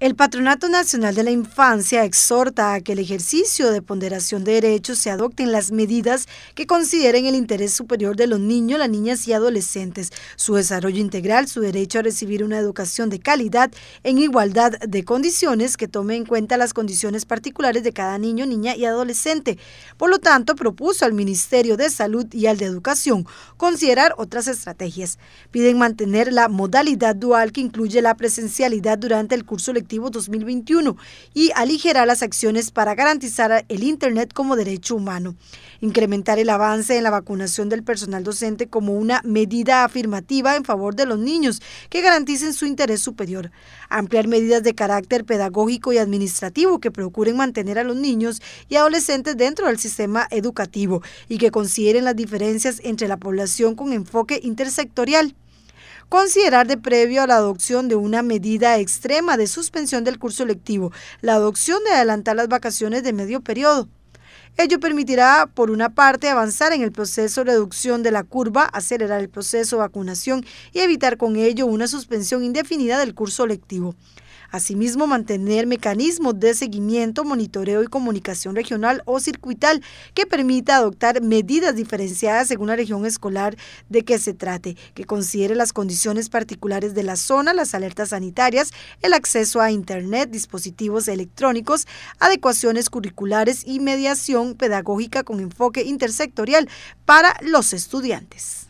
El Patronato Nacional de la Infancia exhorta a que el ejercicio de ponderación de derechos se adopten las medidas que consideren el interés superior de los niños, las niñas y adolescentes, su desarrollo integral, su derecho a recibir una educación de calidad en igualdad de condiciones que tome en cuenta las condiciones particulares de cada niño, niña y adolescente. Por lo tanto, propuso al Ministerio de Salud y al de Educación considerar otras estrategias. Piden mantener la modalidad dual que incluye la presencialidad durante el curso lectivo 2021 y aligerar las acciones para garantizar el Internet como derecho humano. Incrementar el avance en la vacunación del personal docente como una medida afirmativa en favor de los niños que garanticen su interés superior. Ampliar medidas de carácter pedagógico y administrativo que procuren mantener a los niños y adolescentes dentro del sistema educativo y que consideren las diferencias entre la población con enfoque intersectorial considerar de previo a la adopción de una medida extrema de suspensión del curso electivo, la adopción de adelantar las vacaciones de medio periodo Ello permitirá, por una parte, avanzar en el proceso de reducción de la curva, acelerar el proceso de vacunación y evitar con ello una suspensión indefinida del curso lectivo. Asimismo, mantener mecanismos de seguimiento, monitoreo y comunicación regional o circuital que permita adoptar medidas diferenciadas según la región escolar de que se trate, que considere las condiciones particulares de la zona, las alertas sanitarias, el acceso a Internet, dispositivos electrónicos, adecuaciones curriculares y medias pedagógica con enfoque intersectorial para los estudiantes.